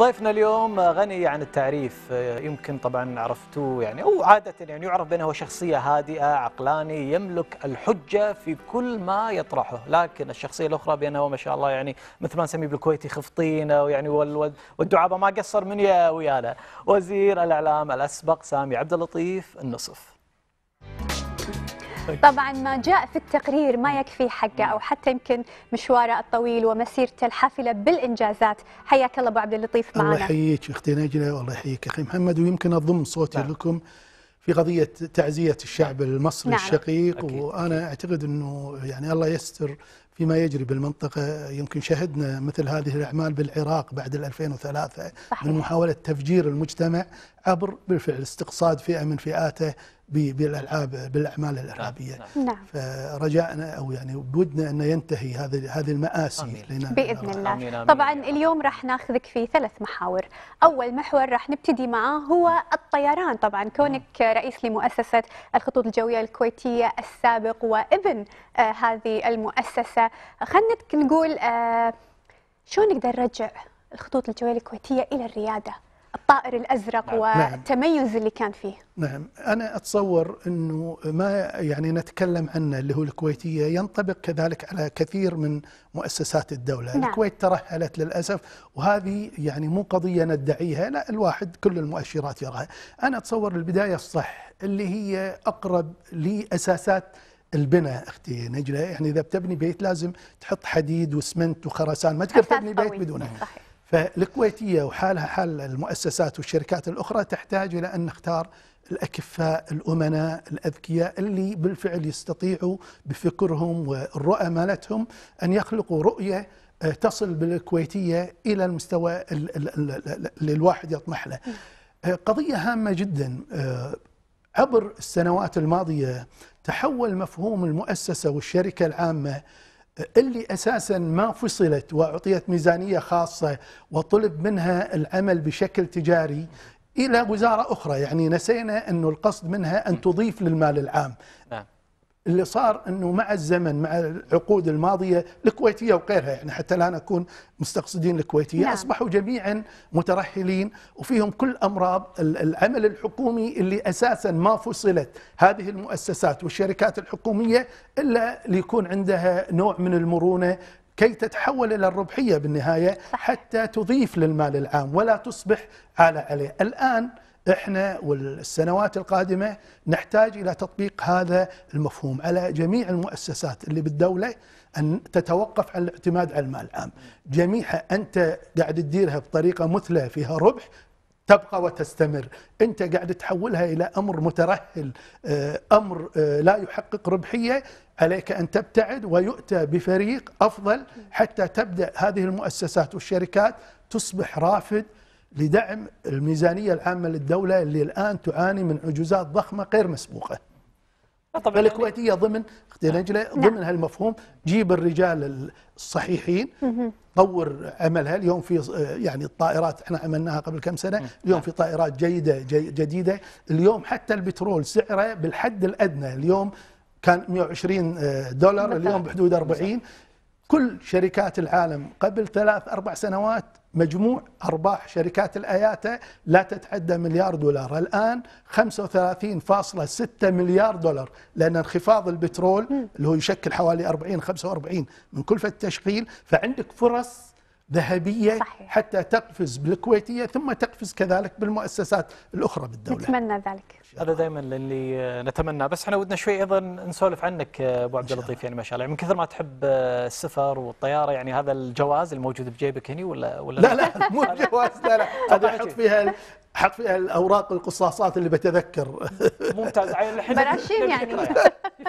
ضيفنا اليوم غني عن التعريف آه، يمكن طبعا عرفتوه يعني او عاده يعني يعرف بانه هو شخصيه هادئه عقلاني يملك الحجه في كل ما يطرحه لكن الشخصيه الاخرى بانه ما شاء الله يعني مثل ما نسميه بالكويتي خفطينه ويعني والدعابه ما قصر من يا ويانا وزير الاعلام الاسبق سامي عبد اللطيف النصف طيب. طبعا ما جاء في التقرير ما يكفي حقه أو حتى يمكن مشواره الطويل ومسيرته الحافلة بالإنجازات حياك الله أبو عبد اللطيف معنا الله يحييك أختي نجلة والله يحييك أخي محمد ويمكن أضم صوتي لا. نعم. لكم في قضية تعزية الشعب المصري نعم. الشقيق أكيد. وأنا أعتقد أنه يعني الله يستر فيما يجري بالمنطقة يمكن شهدنا مثل هذه الأعمال بالعراق بعد 2003 صحيح. من محاولة تفجير المجتمع عبر بالفعل استقصاد فئة من فئاته بالالعاب بالاعمال الارهابيه نعم, نعم. فرجاءنا او يعني بودنا انه ينتهي هذه هذه الماسي باذن الله آمين آمين طبعا اليوم راح ناخذك في ثلاث محاور اول محور راح نبتدي معاه هو الطيران طبعا كونك رئيس لمؤسسه الخطوط الجويه الكويتيه السابق وابن آه هذه المؤسسه خلينا نقول آه شو نقدر نرجع الخطوط الجويه الكويتيه الى الرياده الطائر الازرق نعم. نعم. والتميز اللي كان فيه نعم انا اتصور انه ما يعني نتكلم عنه اللي هو الكويتيه ينطبق كذلك على كثير من مؤسسات الدوله نعم. الكويت ترهلت للاسف وهذه يعني مو قضيه ندعيها لا الواحد كل المؤشرات يراها انا اتصور البدايه الصح اللي هي اقرب لاساسات البناء اختي نجله يعني اذا بتبني بيت لازم تحط حديد واسمنت وخرسان ما تقدر تبني بيت بدونه صحيح. فالكويتية وحالها حال المؤسسات والشركات الأخرى تحتاج إلى أن نختار الأكفاء الأمناء الأذكياء اللي بالفعل يستطيعوا بفكرهم والرؤى مالتهم أن يخلقوا رؤية آه، تصل بالكويتية إلى المستوى اللي الواحد يطمح له آه، قضية هامة جدا آه، عبر السنوات الماضية تحول مفهوم المؤسسة والشركة العامة اللي اساسا ما فصلت واعطيت ميزانيه خاصه وطلب منها العمل بشكل تجاري الى وزاره اخرى يعني نسينا انه القصد منها ان تضيف للمال العام نعم. اللي صار انه مع الزمن مع العقود الماضيه الكويتيه وغيرها يعني حتى لا نكون مستقصدين الكويتيه نعم. اصبحوا جميعا مترحلين وفيهم كل امراض العمل الحكومي اللي اساسا ما فصلت هذه المؤسسات والشركات الحكوميه الا ليكون عندها نوع من المرونه كي تتحول إلى الربحية بالنهاية صح. حتى تضيف للمال العام ولا تصبح عالة عليه الآن احنا والسنوات القادمه نحتاج الى تطبيق هذا المفهوم على جميع المؤسسات اللي بالدوله ان تتوقف عن الاعتماد على المال العام، جميعها انت قاعد تديرها بطريقه مثلى فيها ربح تبقى وتستمر، انت قاعد تحولها الى امر مترهل، آه، امر آه، لا يحقق ربحيه عليك أن تبتعد ويؤتى بفريق أفضل حتى تبدأ هذه المؤسسات والشركات تصبح رافد لدعم الميزانية العامة للدولة اللي الآن تعاني من عجوزات ضخمة غير مسبوقة طبعا الكويتية ضمن اختي نجلة نعم. ضمن هالمفهوم جيب الرجال الصحيحين طور عملها اليوم في يعني الطائرات احنا عملناها قبل كم سنة اليوم في نعم. طائرات جيدة جي جديدة اليوم حتى البترول سعره بالحد الأدنى اليوم كان 120 آه، دولار اليوم بحدود 40 كل شركات العالم قبل ثلاث أربع سنوات مجموع أرباح شركات الآياتا لا تتعدى مليار دولار الآن 35.6 مليار دولار لأن انخفاض البترول اللي هو يشكل حوالي 40 45 من كلفة التشغيل فعندك فرص ذهبية صحيح. حتى تقفز بالكويتية ثم تقفز كذلك بالمؤسسات الأخرى بالدولة نتمنى ذلك هذا دائما اللي نتمناه بس احنا ودنا شوي ايضا نسولف عنك ابو عبد اللطيف يعني ما شاء الله يعني من كثر ما تحب آه، السفر والطياره يعني هذا الجواز الموجود بجيبك هني ولا ولا لا لا, مو جواز لا لا هذا احط فيها احط فيها الاوراق القصاصات اللي بتذكر ممتاز عيل الحين براشيم يعني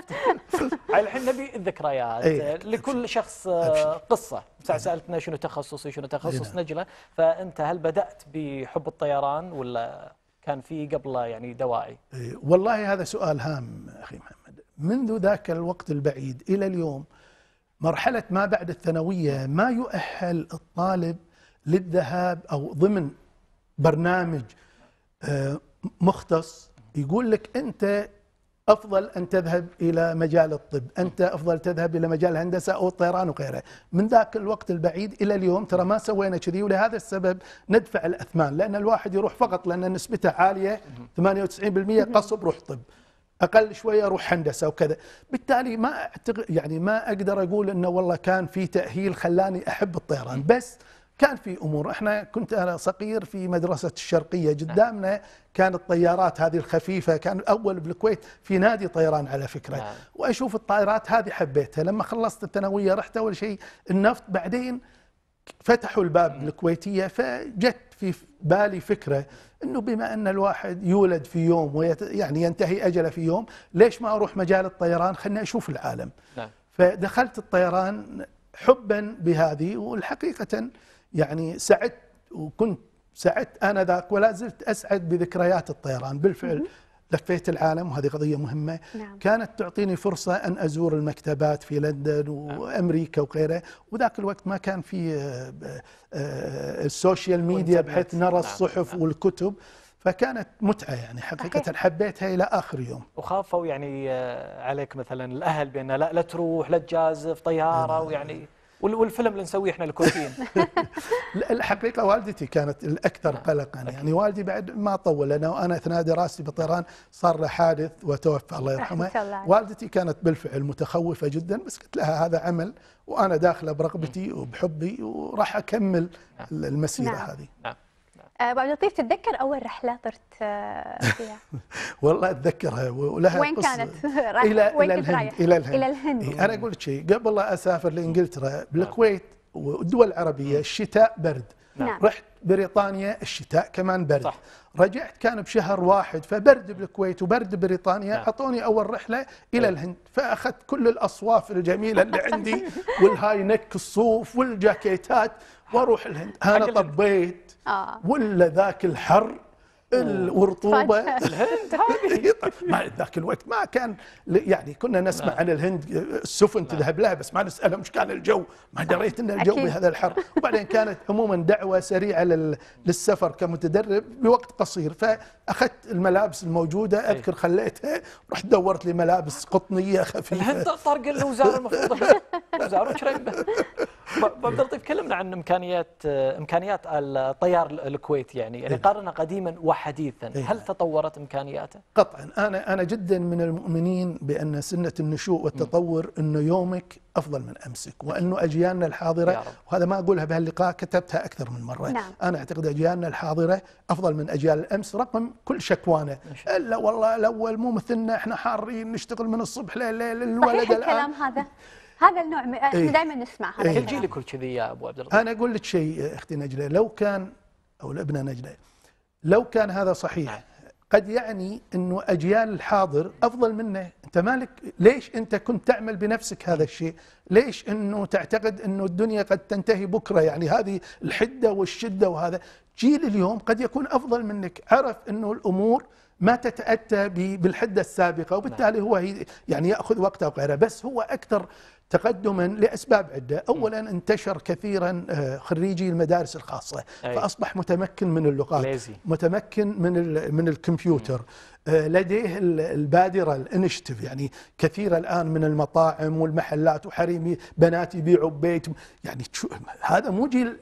عيل الحين نبي الذكريات أيه. آه، لكل شخص آه، قصه إيه. سالتنا شنو تخصصي شنو تخصص إيه. نجله فانت هل بدات بحب الطيران ولا كان فيه قبل يعني دوائي إيه، والله هذا سؤال هام أخي محمد منذ ذاك الوقت البعيد إلى اليوم مرحلة ما بعد الثانوية ما يؤهل الطالب للذهاب أو ضمن برنامج آه، مختص يقول لك أنت أفضل أن تذهب إلى مجال الطب أنت أفضل تذهب إلى مجال الهندسة أو الطيران وغيره من ذاك الوقت البعيد إلى اليوم ترى ما سوينا كذي ولهذا السبب ندفع الأثمان لأن الواحد يروح فقط لأن نسبته عالية 98% قصب روح طب اقل شويه روح هندسه وكذا بالتالي ما أعتقد يعني ما اقدر اقول انه والله كان في تاهيل خلاني احب الطيران بس كان في امور احنا كنت انا صغير في مدرسه الشرقيه قدامنا كان الطيارات هذه الخفيفه كان اول بالكويت في نادي طيران على فكره نعم. واشوف الطائرات هذه حبيتها لما خلصت الثانويه رحت اول شيء النفط بعدين فتحوا الباب نعم. الكويتيه فجت في بالي فكره انه بما ان الواحد يولد في يوم ويت يعني ينتهي اجله في يوم ليش ما اروح مجال الطيران خلني اشوف العالم نعم. فدخلت الطيران حبا بهذه والحقيقه يعني سعدت وكنت سعدت أنا ذاك ولا زلت أسعد بذكريات الطيران بالفعل لفيت العالم وهذه قضية مهمة نعم. كانت تعطيني فرصة أن أزور المكتبات في لندن وأمريكا وغيرها وذاك الوقت ما كان في آه، آه، السوشيال ميديا بحيث نرى نعم. الصحف نعم. والكتب فكانت متعة يعني حقيقة أحيان. حبيتها إلى آخر يوم وخافوا يعني آه، عليك مثلا الأهل بأن لا, لا تروح لا تجازف طيارة نعم. ويعني والفيلم اللي نسويه احنا الكويتيين الحقيقه والدتي كانت الاكثر نعم. قلقا يعني والدي بعد ما طول لانه انا اثناء دراستي بالطيران صار له حادث وتوفى الله يرحمه والدتي كانت بالفعل متخوفه جدا بس قلت لها هذا عمل وانا داخله برغبتي نعم. وبحبي وراح اكمل نعم. المسيره هذه ابو آه، عبد اللطيف تتذكر اول رحله طرت آه، فيها؟ والله اتذكرها ولها وين قصة كانت؟ الى وين الى الهند رايح؟ الى الهند الى الهند إيه انا اقول لك شيء قبل لا اسافر لانجلترا نعم. بالكويت والدول العربيه نعم. الشتاء برد نعم. رحت بريطانيا الشتاء كمان برد صح. رجعت كان بشهر واحد فبرد بالكويت وبرد بريطانيا نعم. اول رحله الى إيه. الهند فاخذت كل الاصواف الجميله اللي عندي والهاي نك الصوف والجاكيتات واروح الهند انا طبيت آه. ولا ذاك الحر والرطوبه الهند طيب. ما ذاك الوقت ما كان يعني كنا نسمع نعم. عن الهند السفن نعم. تذهب لها بس ما نسالهم ايش كان الجو ما نعم. دريت ان الجو بهذا الحر وبعدين كانت عموما دعوه سريعه للسفر كمتدرب بوقت قصير فاخذت الملابس الموجوده إيه. اذكر خليتها رحت دورت لي ملابس قطنيه خفيفه الهند طرق الوزاره المفروض وزاره شريبه عبد اللطيف كلمنا عن امكانيات امكانيات الطيار الكويتي يعني يعني إيه. قارنا قديما حديثا إيه. هل تطورت إمكانياته؟ قطعا أنا, أنا جدا من المؤمنين بأن سنة النشوء والتطور أنه يومك أفضل من أمسك وأنه أجيالنا الحاضرة وهذا ما أقولها بهاللقاء كتبتها أكثر من مرة نعم. أنا أعتقد أجيالنا الحاضرة أفضل من أجيال الأمس رقم كل شكوانة إلا والله الأول مو مثلنا إحنا حارين نشتغل من الصبح لليل الولد الآن الكلام هذا هذا النوع احنا إيه؟ دائما نسمع هذا إيه؟ الجيل كل كذي يا ابو عبد الله انا اقول لك شيء اختي نجله لو كان او الابنه نجله لو كان هذا صحيح نعم. قد يعني أنه أجيال الحاضر أفضل منه أنت مالك ليش أنت كنت تعمل بنفسك هذا الشيء ليش أنه تعتقد أنه الدنيا قد تنتهي بكرة يعني هذه الحدة والشدة وهذا جيل اليوم قد يكون أفضل منك عرف أنه الأمور ما تتأتى بالحدة السابقة وبالتالي نعم. هو يعني يأخذ وقته وغيره بس هو أكثر تقدما لأسباب عدة أولا انتشر كثيرا آه، خريجي المدارس الخاصة أي. فأصبح متمكن من اللغات متمكن من, من الكمبيوتر آه، لديه البادرة الانشتف يعني كثير الآن من المطاعم والمحلات وحريمي بنات يبيعوا ببيت يعني هذا مو جيل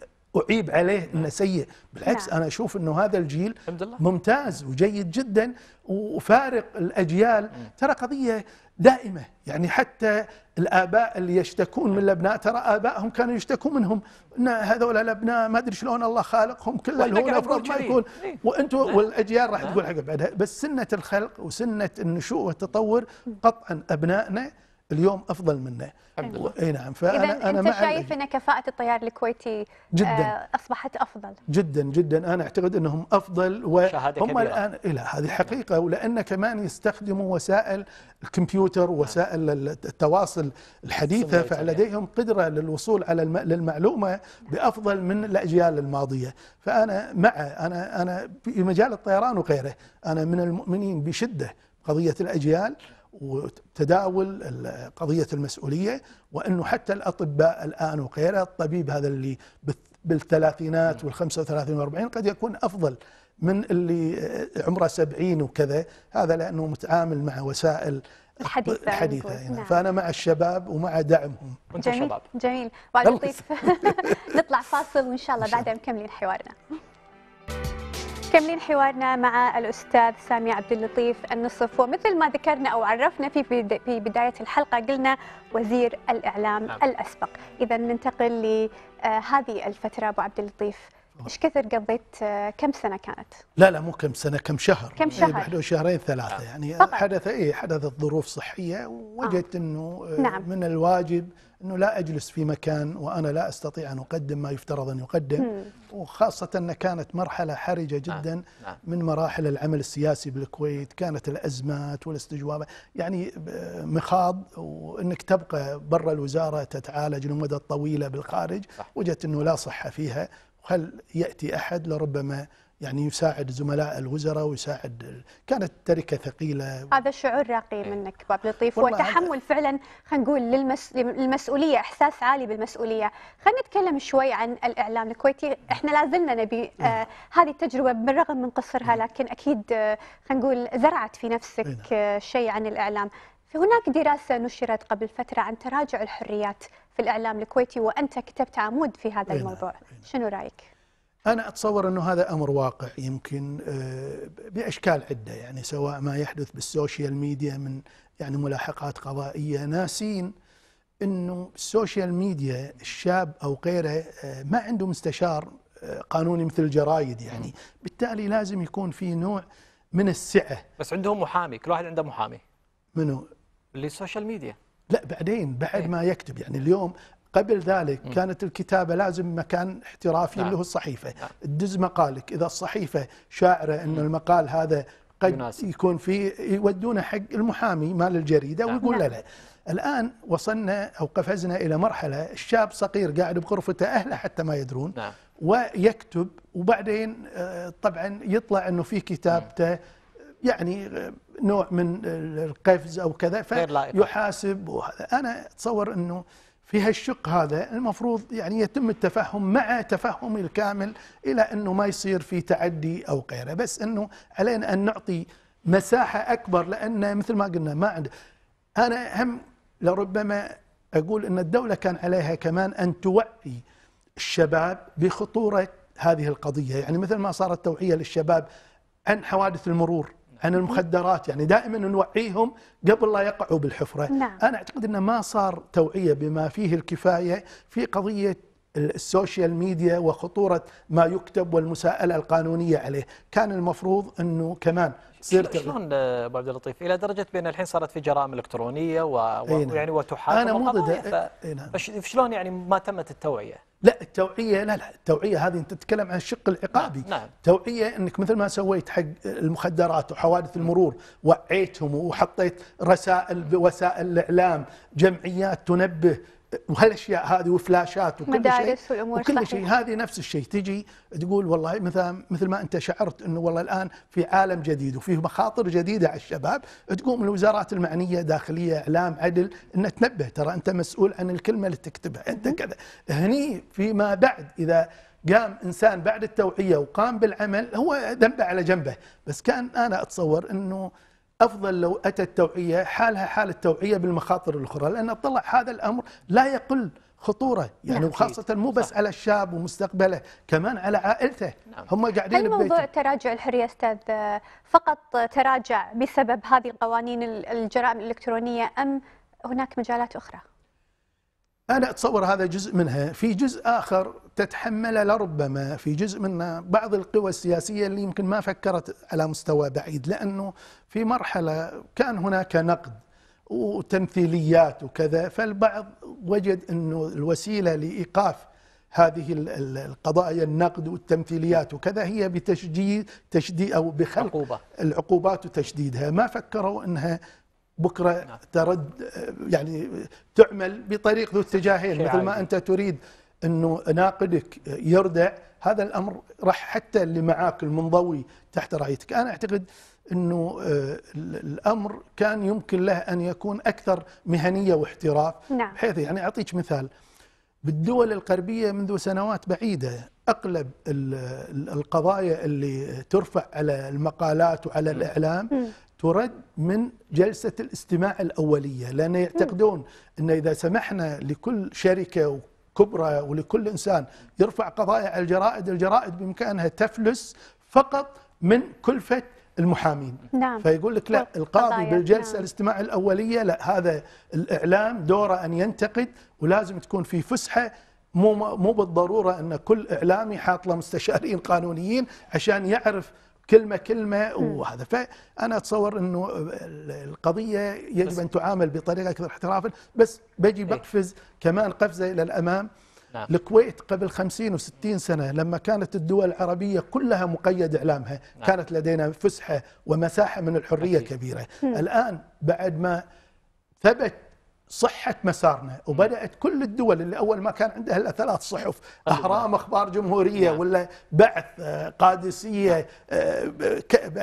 أعيب عليه أنه نعم. سيء بالعكس نعم. أنا أشوف أنه هذا الجيل ممتاز وجيد جدا وفارق الأجيال ترى قضية دائمة يعني حتى الآباء اللي يشتكون من الأبناء ترى آبائهم كانوا يشتكون منهم أن هذول الأبناء ما أدري شلون الله خالقهم كل الهول أفضل ما يكون إيه. وأنتوا نعم. والأجيال راح نعم. تقول حق بعدها بس سنة الخلق وسنة النشوء والتطور قطعا أبنائنا اليوم افضل منه الحمد لله اي نعم فانا انا انت شايف ان كفاءه الطيار الكويتي جدا آه، اصبحت افضل جدا جدا انا اعتقد انهم افضل وهم الان الى هذه نعم. حقيقه ولان كمان يستخدموا وسائل الكمبيوتر نعم. وسائل التواصل الحديثه فلديهم قدره للوصول على للمعلومه بافضل من الاجيال الماضيه فانا مع انا انا في مجال الطيران وغيره انا من المؤمنين بشده قضيه الاجيال وتداول قضية المسؤولية وأنه حتى الأطباء الآن وغيره الطبيب هذا اللي بالثلاثينات والخمسة وثلاثين واربعين قد يكون أفضل من اللي آه، عمره سبعين وكذا هذا لأنه متعامل مع وسائل الحديثة, الحديثة يعني. نعم. نعم. فأنا مع الشباب ومع دعمهم جميل شباب. جميل نطلع فاصل وإن شاء الله بعدها مكملين حوارنا مكملين حوارنا مع الاستاذ سامي عبد اللطيف النصف ومثل ما ذكرنا او عرفنا في في بدايه الحلقه قلنا وزير الاعلام نعم. الاسبق اذا ننتقل لهذه آه، الفتره ابو عبد اللطيف ايش كثر قضيت كم سنه كانت؟ لا لا مو كم سنه كم شهر كم شهر؟ إيه شهرين ثلاثه يعني آه. طبعا. حدث اي حدثت ظروف صحيه وجدت آه. انه آه، نعم. من الواجب انه لا اجلس في مكان وانا لا استطيع ان اقدم ما يفترض ان يقدم مم. وخاصه ان كانت مرحله حرجه آه. جدا نعم. آه. من مراحل العمل السياسي بالكويت كانت الازمات والاستجوابات يعني مخاض وانك تبقى برا الوزاره تتعالج لمده طويله بالخارج وجدت انه لا صحه فيها هل يأتي أحد لربما يعني يساعد زملاء الوزراء ويساعد كانت تركه ثقيله هذا شعور راقي إيه. منك باب لطيف وتحمل فعلا خلينا نقول للمس... للمسؤوليه احساس عالي بالمسؤوليه خلينا نتكلم شوي عن الاعلام الكويتي احنا لازلنا نبي إيه. آه هذه التجربه بالرغم من قصرها إيه. لكن اكيد آه، خلينا نقول زرعت في نفسك آه، شيء عن الاعلام هناك دراسة نشرت قبل فترة عن تراجع الحريات في الإعلام الكويتي وأنت كتبت عمود في هذا الموضوع شنو رأيك؟ أنا أتصور أنه هذا أمر واقع يمكن آه، بأشكال عدة يعني سواء ما يحدث بالسوشيال ميديا من يعني ملاحقات قضائية ناسين أنه السوشيال ميديا الشاب أو غيره آه، ما عنده مستشار آه، قانوني مثل الجرايد يعني بالتالي لازم يكون في نوع من السعة بس عندهم محامي كل واحد عنده محامي منو؟ اللي السوشيال ميديا لا بعدين بعد إيه. ما يكتب يعني اليوم قبل ذلك كانت الكتابة لازم مكان احترافي نعم. اللي هو الصحيفة نعم. تدز مقالك إذا الصحيفة شاعرة أن المقال هذا قد يناسب. يكون فيه يودونه حق المحامي مال الجريدة نعم. ويقول له نعم. لا الآن وصلنا أو قفزنا إلى مرحلة الشاب صغير قاعد بغرفته أهله حتى ما يدرون نعم. ويكتب وبعدين آه، طبعا يطلع أنه في كتابته يعني آه، نوع من القفز او كذا فيحاسب وهذا انا اتصور انه في هالشق هذا المفروض يعني يتم التفهم مع تفهمي الكامل الى انه ما يصير في تعدي او غيره بس انه علينا ان نعطي مساحه اكبر لان مثل ما قلنا ما عند انا هم لربما اقول ان الدوله كان عليها كمان ان توعي الشباب بخطوره هذه القضيه يعني مثل ما صارت توعيه للشباب عن حوادث المرور عن المخدرات يعني دائما نوعيهم قبل لا يقعوا بالحفرة نعم. أنا أعتقد أنه ما صار توعية بما فيه الكفاية في قضية السوشيال ميديا وخطورة ما يكتب والمساءلة القانونية عليه كان المفروض أنه كمان شلون آه، ابو عبد اللطيف الى درجه بان الحين صارت في جرائم الكترونيه ويعني و... نعم. يعني وتحاكم انا مو ضد ف... نعم. شلون يعني ما تمت التوعيه؟ التوعيه لا لا التوعيه هذه انت تتكلم عن الشق العقابي نعم،, نعم. توعيه انك مثل ما سويت حق المخدرات وحوادث المرور وعيتهم وحطيت رسائل بوسائل الاعلام جمعيات تنبه وهالاشياء هذه وفلاشات وكل مدارس شيء والامور وكل شيء هذه نفس الشيء تجي تقول والله مثلا مثل ما انت شعرت انه والله الان في عالم جديد وفيه مخاطر جديده على الشباب تقوم الوزارات المعنيه داخليه اعلام عدل ان تنبه ترى انت مسؤول عن الكلمه اللي تكتبها انت كذا هني فيما بعد اذا قام انسان بعد التوعيه وقام بالعمل هو ذنبه على جنبه بس كان انا اتصور انه أفضل لو أتى التوعية حالها حال التوعية بالمخاطر الأخرى لأن طلع هذا الأمر لا يقل خطوره يعني نعم. وخاصه مو بس صح. على الشاب ومستقبله كمان على عائلته نعم. هم قاعدين هل موضوع تراجع الحريه استاذ فقط تراجع بسبب هذه القوانين الجرائم الالكترونيه ام هناك مجالات اخرى أنا أتصور هذا جزء منها في جزء آخر تتحمله لربما في جزء منها بعض القوى السياسية اللي يمكن ما فكرت على مستوى بعيد لأنه في مرحلة كان هناك نقد وتمثيليات وكذا فالبعض وجد أنه الوسيلة لإيقاف هذه القضايا النقد والتمثيليات وكذا هي بتشديد تشديد او بخلق عقوبة. العقوبات وتشديدها ما فكروا انها بكرة نعم. ترد يعني تعمل بطريق ذو اتجاهين مثل ما أنت تريد أنه ناقدك يردع هذا الأمر راح حتى اللي معاك المنضوي تحت رايتك أنا أعتقد أنه آه، الأمر كان يمكن له أن يكون أكثر مهنية واحتراف نعم. بحيث يعني أعطيك مثال بالدول الغربية منذ سنوات بعيدة أغلب القضايا اللي ترفع على المقالات وعلى الإعلام ترد من جلسة الاستماع الأولية لأن يعتقدون أن إذا سمحنا لكل شركة كبرى ولكل إنسان يرفع قضايا على الجرائد الجرائد بإمكانها تفلس فقط من كلفة المحامين نعم. فيقول لك لا القاضي بالجلسة نعم. الاستماع الأولية لا هذا الإعلام دوره أن ينتقد ولازم تكون في فسحة مو مو بالضروره ان كل اعلامي حاط له مستشارين قانونيين عشان يعرف كلمه كلمه وهذا فانا اتصور انه القضيه يجب ان تعامل بطريقه اكثر احترافا بس بجي إيه. بقفز كمان قفزه الى الامام نعم. الكويت قبل 50 و60 سنة لما كانت الدول العربية كلها مقيد إعلامها نعم. كانت لدينا فسحة ومساحة من الحرية أكيد. كبيرة الآن بعد ما ثبت صحة مسارنا وبدأت كل الدول اللي أول ما كان عندها إلا ثلاث صحف أهرام أخبار جمهورية نعم. ولا بعث آه، قادسية نعم. آه،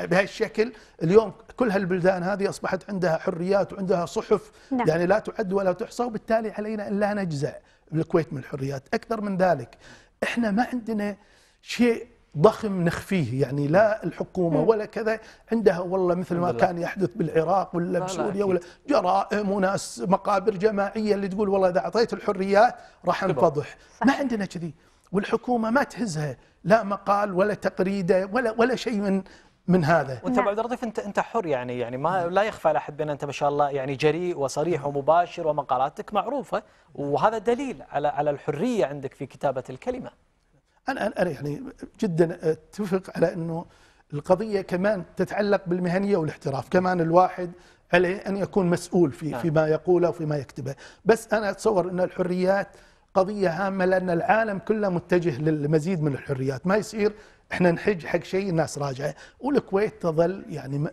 بهالشكل اليوم كل هالبلدان هذه أصبحت عندها حريات وعندها صحف نعم. يعني لا تعد ولا تحصى وبالتالي علينا ألا نجزع بالكويت من الحريات أكثر من ذلك إحنا ما عندنا شيء ضخم نخفيه يعني لا الحكومة ولا كذا عندها والله مثل ما كان يحدث بالعراق ولا بسوريا ولا جرائم وناس مقابر جماعية اللي تقول والله إذا أعطيت الحريات راح انفضح ما عندنا كذي والحكومة ما تهزها لا مقال ولا تقريدة ولا ولا شيء من من هذا وانت ابو عبد اللطيف انت انت حر يعني يعني ما لا يخفى على احد بان انت ما شاء الله يعني جريء وصريح ومباشر ومقالاتك معروفه وهذا دليل على على الحريه عندك في كتابه الكلمه أنا, أنا يعني جدا أتفق على أنه القضية كمان تتعلق بالمهنية والاحتراف كمان الواحد عليه أن يكون مسؤول في نعم. فيما يقوله وفيما يكتبه بس أنا أتصور أن الحريات قضية هامة لأن العالم كله متجه للمزيد من الحريات ما يصير احنا نحج حق شيء الناس راجعة والكويت تظل يعني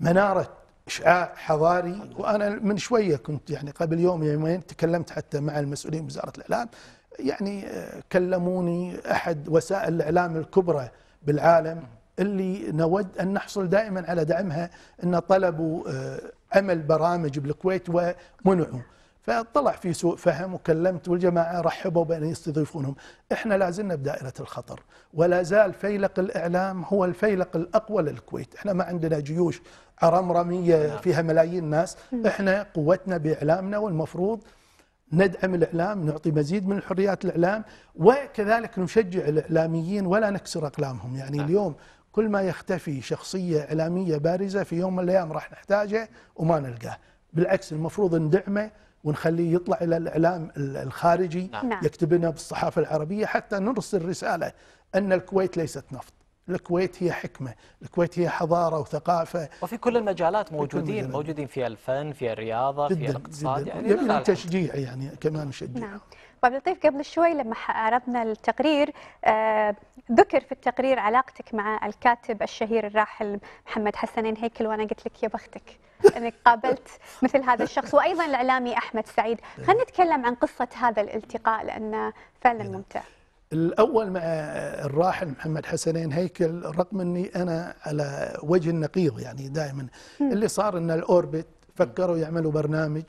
منارة إشعاع حضاري وأنا من شوية كنت يعني قبل يوم يومين تكلمت حتى مع المسؤولين بوزارة الإعلام يعني آه، كلموني احد وسائل الاعلام الكبرى بالعالم اللي نود ان نحصل دائما على دعمها ان طلبوا آه، عمل برامج بالكويت ومنعوا فطلع في سوء فهم وكلمت والجماعه رحبوا بان يستضيفونهم، احنا لا زلنا بدائره الخطر ولا زال فيلق الاعلام هو الفيلق الاقوى للكويت، احنا ما عندنا جيوش عرمرميه نعم. فيها ملايين ناس، احنا قوتنا باعلامنا والمفروض ندعم الإعلام نعطي مزيد من الحريات الإعلام وكذلك نشجع الإعلاميين ولا نكسر أقلامهم يعني نعم. اليوم كل ما يختفي شخصية إعلامية بارزة في يوم من الأيام راح نحتاجه وما نلقاه بالعكس المفروض ندعمه ونخليه يطلع إلى الإعلام الخارجي نعم. يكتب لنا بالصحافة العربية حتى نرسل رسالة أن الكويت ليست نفط الكويت هي حكمة الكويت هي حضارة وثقافة وفي كل المجالات موجودين في المجالات. موجودين في الفن في الرياضة جداً في الاقتصاد جداً. يعني, يعني تشجيع يعني كمان نشجع نعم. طيب لطيف قبل شوي لما عرضنا التقرير آه، ذكر في التقرير علاقتك مع الكاتب الشهير الراحل محمد حسنين هيكل وانا قلت لك يا بختك انك قابلت مثل هذا الشخص وايضا الاعلامي احمد سعيد إيه. خلينا نتكلم عن قصه هذا الالتقاء لانه فعلا إيه. ممتع الأول مع الراحل محمد حسنين هيكل رغم أني أنا على وجه النقيض يعني دائما اللي صار أن الأوربت فكروا يعملوا برنامج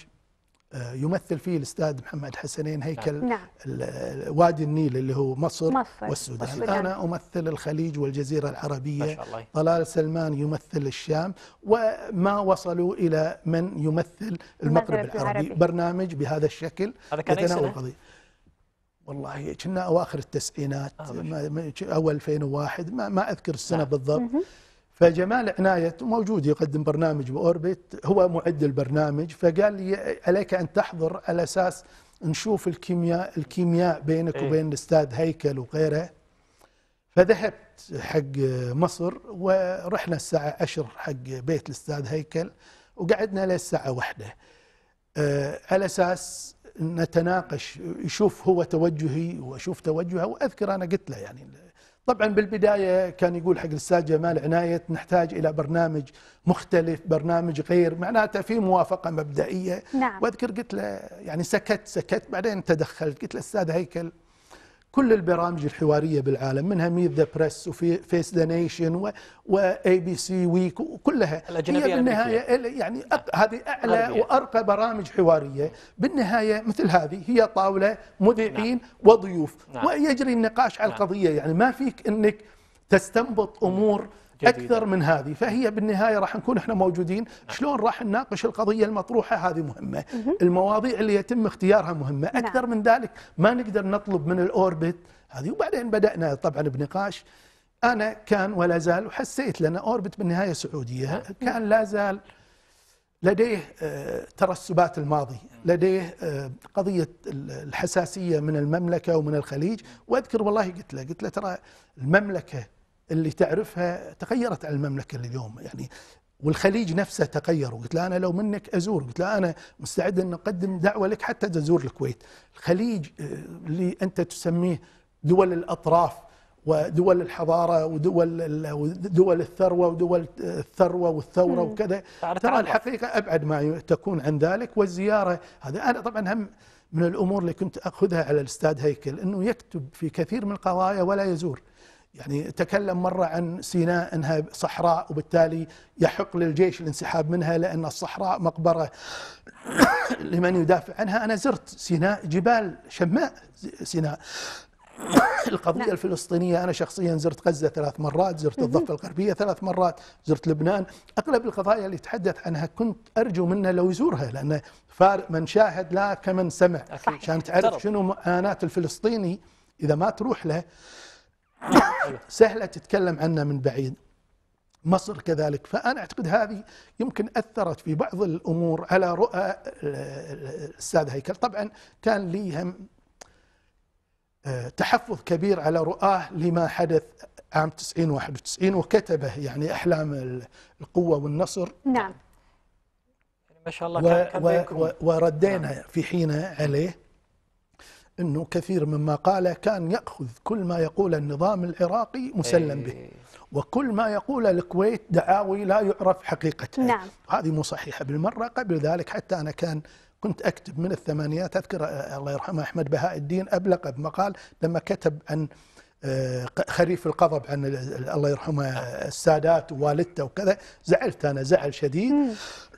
آه، يمثل فيه الأستاذ محمد حسنين هيكل نعم. نعم. وادي النيل اللي هو مصر, مصر والسودان. مصر. أنا أمثل الخليج والجزيرة العربية طلال سلمان يمثل الشام وما وصلوا إلى من يمثل المغرب العربي. العربي برنامج بهذا الشكل هذا كان يتناول قضية والله كنا اواخر التسعينات آه او 2001 ما, ما اذكر السنه نعم. بالضبط فجمال عناية موجود يقدم برنامج بأوربت هو معد البرنامج فقال لي عليك أن تحضر على أساس نشوف الكيمياء الكيمياء بينك إيه؟ وبين الأستاذ هيكل وغيره فذهبت حق مصر ورحنا الساعة 10 حق بيت الأستاذ هيكل وقعدنا للساعة واحدة آه، على أساس نتناقش يشوف هو توجهي واشوف توجهه واذكر انا قلت له يعني طبعا بالبدايه كان يقول حق الاستاذ جمال عنايه نحتاج الى برنامج مختلف، برنامج غير، معناته في موافقه مبدئيه نعم. واذكر قلت له يعني سكت سكت بعدين تدخلت قلت له استاذ هيكل كل البرامج الحوارية بالعالم منها ميت ذا بريس وفيس ذا نيشن واي بي سي ويك وكلها هي بالنهاية يعني هذه أعلى وأرقى برامج حوارية بالنهاية مثل هذه هي طاولة مذيعين نعم. وضيوف نعم. ويجري النقاش على نعم. القضية يعني ما فيك أنك تستنبط أمور جديدة. اكثر من هذه فهي بالنهايه راح نكون احنا موجودين شلون راح نناقش القضيه المطروحه هذه مهمه المواضيع اللي يتم اختيارها مهمه نعم. اكثر من ذلك ما نقدر نطلب من الاوربت هذه وبعدين بدانا طبعا بنقاش انا كان ولا زال وحسيت لان اوربت بالنهايه سعوديه نعم. كان لا زال لديه آه، ترسبات الماضي لديه آه، قضية الحساسية من المملكة ومن الخليج وأذكر والله قلت له قلت له ترى المملكة اللي تعرفها تغيرت على المملكه اليوم يعني والخليج نفسه تغير قلت له انا لو منك ازور قلت له انا مستعد ان اقدم دعوه لك حتى تزور الكويت الخليج آه، اللي انت تسميه دول الاطراف ودول الحضاره ودول ودول الثروه ودول الثروه والثوره مم. وكذا ترى الحقيقه ابعد ما تكون عن ذلك والزياره هذا انا طبعا هم من الامور اللي كنت اخذها على الاستاذ هيكل انه يكتب في كثير من القضايا ولا يزور يعني تكلم مرة عن سيناء أنها صحراء وبالتالي يحق للجيش الانسحاب منها لأن الصحراء مقبرة لمن يدافع عنها أنا زرت سيناء جبال شماء سيناء القضية نعم. الفلسطينية أنا شخصيا زرت غزة ثلاث مرات زرت الضفة الغربية ثلاث مرات زرت لبنان أغلب القضايا اللي تحدث عنها كنت أرجو منه لو يزورها لأن فارق من شاهد لا كمن سمع عشان تعرف شنو معاناة الفلسطيني إذا ما تروح له سهلة تتكلم عنها من بعيد مصر كذلك فأنا أعتقد هذه يمكن أثرت في بعض الأمور على رؤى الأستاذ هيكل طبعا كان لي هم آه، تحفظ كبير على رؤاه لما حدث عام 90 91 وكتبه يعني أحلام القوة والنصر نعم يعني ما شاء الله كان و و و وردينا نعم. في حين عليه أنه كثير مما قال كان يأخذ كل ما يقول النظام العراقي مسلم به إيه. وكل ما يقول الكويت دعاوي لا يعرف حقيقتها نعم. هذه مو صحيحة بالمرة قبل ذلك حتى أنا كان كنت أكتب من الثمانينات أذكر آه، آه، الله يرحمه أحمد بهاء الدين أبلغ بمقال لما كتب عن آه، خريف الغضب عن الله يرحمه السادات ووالدته وكذا زعلت أنا زعل شديد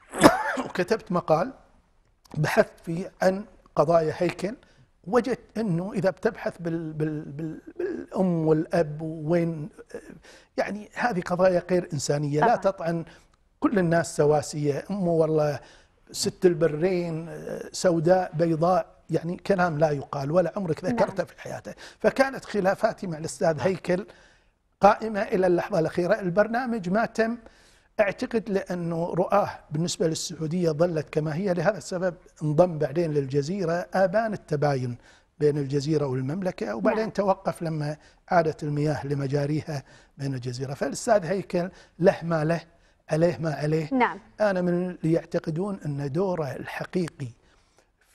وكتبت مقال بحثت فيه عن قضايا هيكل وجدت انه اذا بتبحث بال بال بال بالام والاب وين يعني هذه قضايا غير انسانيه لا تطعن كل الناس سواسيه امه والله ست البرين سوداء بيضاء يعني كلام لا يقال ولا عمرك نعم. ذكرته في حياته فكانت خلافاتي مع الاستاذ نعم. هيكل قائمه الى اللحظه الاخيره البرنامج ما تم اعتقد لانه رؤاه بالنسبه للسعوديه ظلت كما هي لهذا السبب انضم بعدين للجزيره ابان التباين بين الجزيره والمملكه وبعدين نعم. توقف لما عادت المياه لمجاريها بين الجزيره فالاستاذ هيكل له ما له عليه ما عليه نعم. انا من اللي يعتقدون ان دوره الحقيقي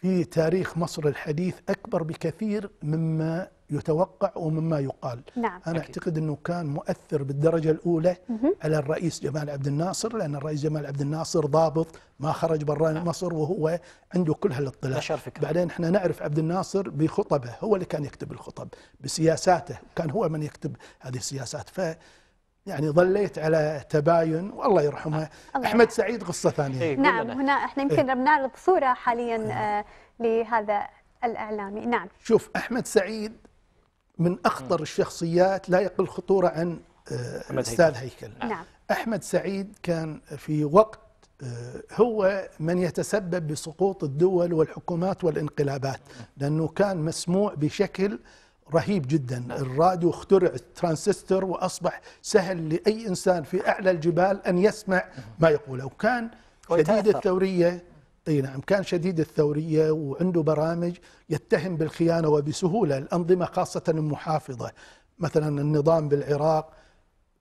في تاريخ مصر الحديث اكبر بكثير مما يتوقع ومما يقال نعم. أنا أكيد. أعتقد أنه كان مؤثر بالدرجة الأولى مه. على الرئيس جمال عبد الناصر لأن الرئيس جمال عبد الناصر ضابط ما خرج برا نعم. مصر وهو عنده كل هالاطلاع بعدين احنا نعرف عبد الناصر بخطبه هو اللي كان يكتب الخطب بسياساته كان هو من يكتب هذه السياسات ف يعني ظليت على تباين والله يرحمه آه. الله احمد سعيد قصه ثانيه إيه نعم هنا احنا يمكن إيه ربنا صوره حاليا إيه. آه لهذا الاعلامي نعم شوف احمد سعيد من أخطر الشخصيات لا يقل خطورة عن آه، الأستاذ هيكل نعم. نعم. أحمد سعيد كان في وقت آه، هو من يتسبب بسقوط الدول والحكومات والانقلابات نعم. لأنه كان مسموع بشكل رهيب جدا نعم. الراديو اخترع الترانسستور وأصبح سهل لأي إنسان في أعلى الجبال أن يسمع ما يقوله وكان شديد الثورية اي نعم كان شديد الثوريه وعنده برامج يتهم بالخيانه وبسهوله الانظمه خاصه المحافظه مثلا النظام بالعراق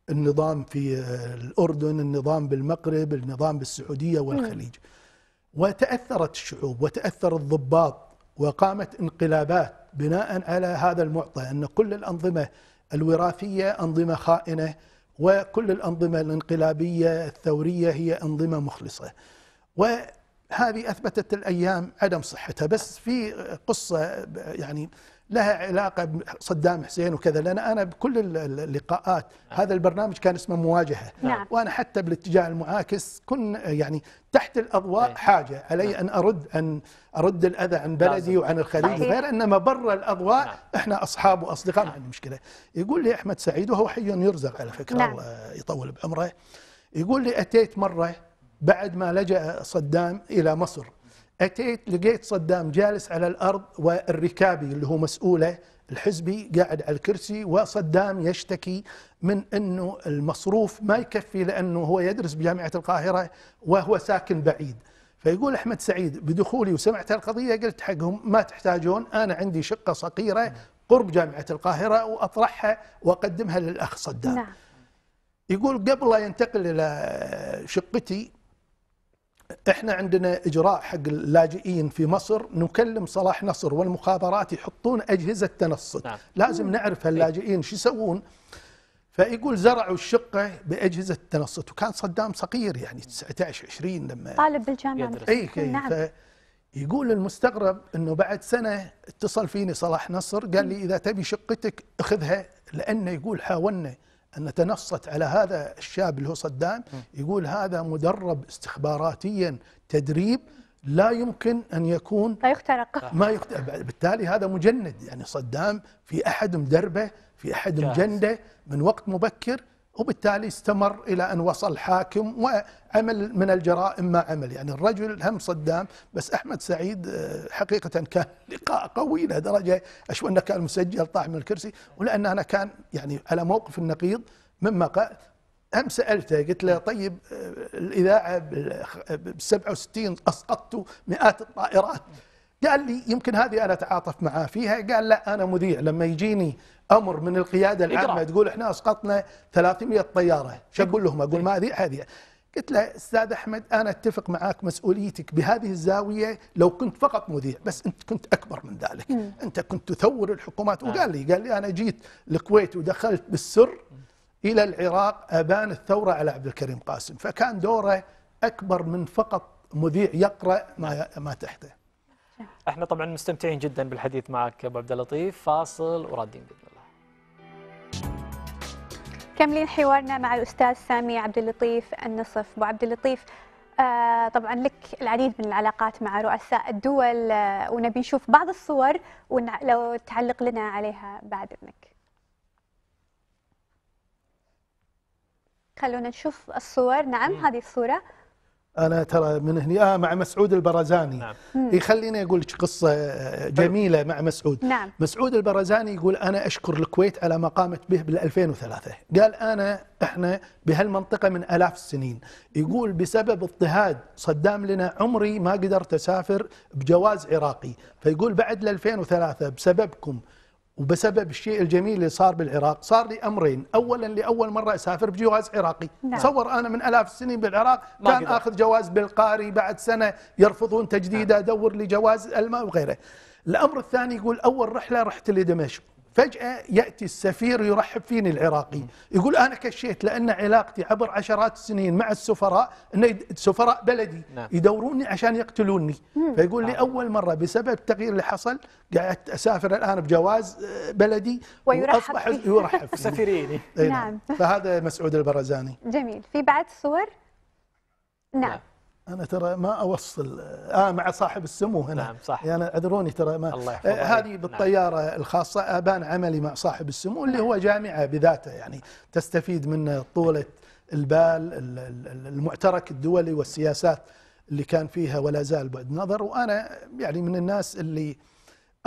النظام في الاردن النظام بالمغرب النظام بالسعوديه والخليج وتاثرت الشعوب وتاثر الضباط وقامت انقلابات بناء على هذا المعطى ان كل الانظمه الوراثيه انظمه خائنه وكل الانظمه الانقلابيه الثوريه هي انظمه مخلصه و هذه أثبتت الأيام عدم صحتها بس في قصة يعني لها علاقة بصدام حسين وكذا لأن أنا بكل اللقاءات هذا البرنامج كان اسمه مواجهة نعم. نعم. وأنا حتى بالاتجاه المعاكس كن يعني تحت الأضواء إيه. حاجة علي نعم. أن أرد أن أرد الأذى عن بلدي وعن الخليج غير أنما برا الأضواء نعم. إحنا أصحاب وأصدقاء ما نعم. عندي مشكلة يقول لي أحمد سعيد وهو حي يرزق على فكرة الله يطول بعمره يقول لي أتيت مرة بعد ما لجأ صدام إلى مصر أتيت لقيت صدام جالس على الأرض والركابي اللي هو مسؤوله الحزبي قاعد على الكرسي وصدام يشتكي من أنه المصروف ما يكفي لأنه هو يدرس بجامعة القاهرة وهو ساكن بعيد فيقول احمد سعيد بدخولي وسمعت القضيه قلت حقهم ما تحتاجون انا عندي شقه صغيره قرب جامعه القاهره واطرحها واقدمها للاخ صدام نعم. يقول قبل لا ينتقل الى شقتي احنا عندنا اجراء حق اللاجئين في مصر نكلم صلاح نصر والمخابرات يحطون اجهزه تنصت نعم. لازم نعرف هاللاجئين شو يسوون فيقول زرعوا الشقه باجهزه التنصت وكان صدام صغير يعني 19 20 لما طالب بالجامعه اي إيه، نعم يقول المستغرب انه بعد سنه اتصل فيني صلاح نصر قال لي اذا تبي شقتك اخذها لانه يقول حاولنا أن تنصت على هذا الشاب اللي هو صدام يقول هذا مدرب استخباراتيا تدريب لا يمكن أن يكون لا يخترق ما يخترق بالتالي هذا مجند يعني صدام في أحد مدربه في أحد مجنده من وقت مبكر وبالتالي استمر إلى أن وصل حاكم وعمل من الجرائم ما عمل يعني الرجل هم صدام بس أحمد سعيد آه، حقيقة كان لقاء قوي لدرجة أشوف أنه كان مسجل طاح من الكرسي ولأن أنا كان يعني على موقف النقيض مما قال هم سالته قلت له طيب آه، الاذاعه ب 67 أسقطت مئات الطائرات قال لي يمكن هذه انا اتعاطف معاه فيها قال لا انا مذيع لما يجيني امر من القياده العامه تقول احنا اسقطنا 300 طياره شو إيه. اقول لهم اقول ما هذه هذه قلت له استاذ احمد انا اتفق معك مسؤوليتك بهذه الزاويه لو كنت فقط مذيع بس انت كنت اكبر من ذلك م. انت كنت تثور الحكومات نعم. وقال لي قال لي انا جيت الكويت ودخلت بالسر الى العراق ابان الثوره على عبد الكريم قاسم فكان دوره اكبر من فقط مذيع يقرا ما ما تحته احنا طبعا مستمتعين جدا بالحديث معك ابو عبد اللطيف فاصل ورادين باذن الله كملين حوارنا مع الاستاذ سامي عبد اللطيف النصف ابو عبد اللطيف آه، طبعا لك العديد من العلاقات مع رؤساء الدول آه، ونبي نشوف بعض الصور ولو تعلق لنا عليها بعد اذنك خلونا نشوف الصور نعم هذه الصوره انا ترى من هنا آه مع مسعود البرزاني نعم. يخليني اقول لك قصه آه، طيب. جميله مع مسعود نعم. مسعود البرزاني يقول انا اشكر الكويت على ما قامت به بال 2003 قال انا احنا بهالمنطقه من الاف السنين يقول بسبب اضطهاد صدام لنا عمري ما قدرت اسافر بجواز عراقي فيقول بعد 2003 بسببكم وبسبب الشيء الجميل اللي صار بالعراق صار لي أمرين أولا لأول مرة أسافر بجواز عراقي نعم. صور أنا من ألاف السنين بالعراق كان قدر. أخذ جواز بالقاري بعد سنة يرفضون تجديده نعم. أدور لي جواز الماء وغيره الأمر الثاني يقول أول رحلة رحت لدمشق فجأة يأتي السفير يرحب فيني العراقي يقول أنا كشيت لأن علاقتي عبر عشرات السنين مع السفراء أن سفراء بلدي نعم. يدوروني عشان يقتلوني فيقول لي نعم. أول مرة بسبب التغيير اللي حصل قعدت أسافر الآن بجواز آه، بلدي ويرحب فيه سفيريني نعم. نعم. فهذا مسعود البرزاني جميل في بعد صور؟ نعم. نعم. انا ترى ما اوصل آه مع صاحب السمو هنا نعم صح يعني أعذروني ترى ما آه، هذه آه هذه نعم. بالطياره نعم. الخاصه ابان عملي مع صاحب السمو اللي نعم. هو جامعه بذاته يعني تستفيد من طوله البال المعترك الدولي والسياسات اللي كان فيها ولا زال بعد نظر وانا يعني من الناس اللي